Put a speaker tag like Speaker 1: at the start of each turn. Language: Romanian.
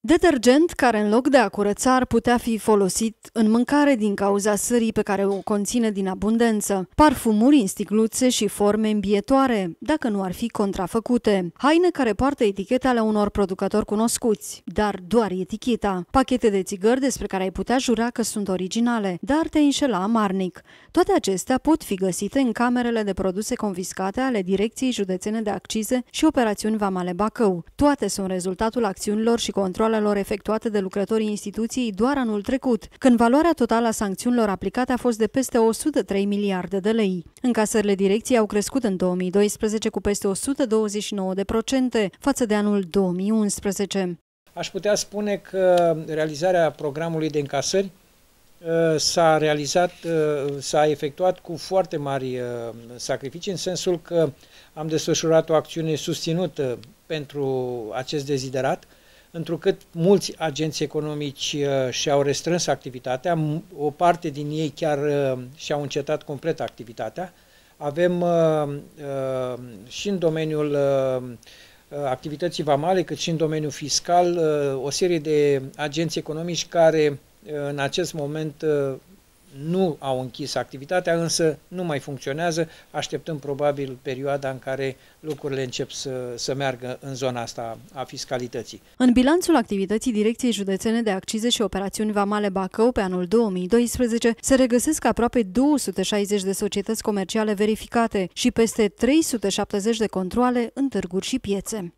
Speaker 1: Detergent care în loc de a curăța ar putea fi folosit în mâncare din cauza sării pe care o conține din abundență, parfumuri în sticluțe și forme îmbietoare, dacă nu ar fi contrafăcute, haine care poartă eticheta ale unor producători cunoscuți, dar doar eticheta, pachete de țigări despre care ai putea jura că sunt originale, dar te înșela amarnic. Toate acestea pot fi găsite în camerele de produse confiscate ale Direcției Județene de Accize și Operațiuni Vamale Bacău. Toate sunt rezultatul acțiunilor și control controalelor efectuate de lucrătorii instituției doar anul trecut, când valoarea totală a sancțiunilor aplicate a fost de peste 103 miliarde de lei. Încasările direcției au crescut în 2012 cu peste 129 de procente față de anul 2011.
Speaker 2: Aș putea spune că realizarea programului de încasări uh, s-a realizat, uh, s-a efectuat cu foarte mari uh, sacrificii, în sensul că am desfășurat o acțiune susținută pentru acest deziderat, întrucât mulți agenți economici uh, și-au restrâns activitatea, o parte din ei chiar uh, și-au încetat complet activitatea. Avem uh, și în domeniul activității vamale, cât și în domeniul fiscal, o serie de agenți economici care în acest moment nu au închis activitatea, însă nu mai funcționează, așteptăm probabil perioada în care lucrurile încep să, să meargă în zona asta a fiscalității.
Speaker 1: În bilanțul activității Direcției Județene de Accize și Operațiuni Vamale Bacău pe anul 2012 se regăsesc aproape 260 de societăți comerciale verificate și peste 370 de controle în târguri și piețe.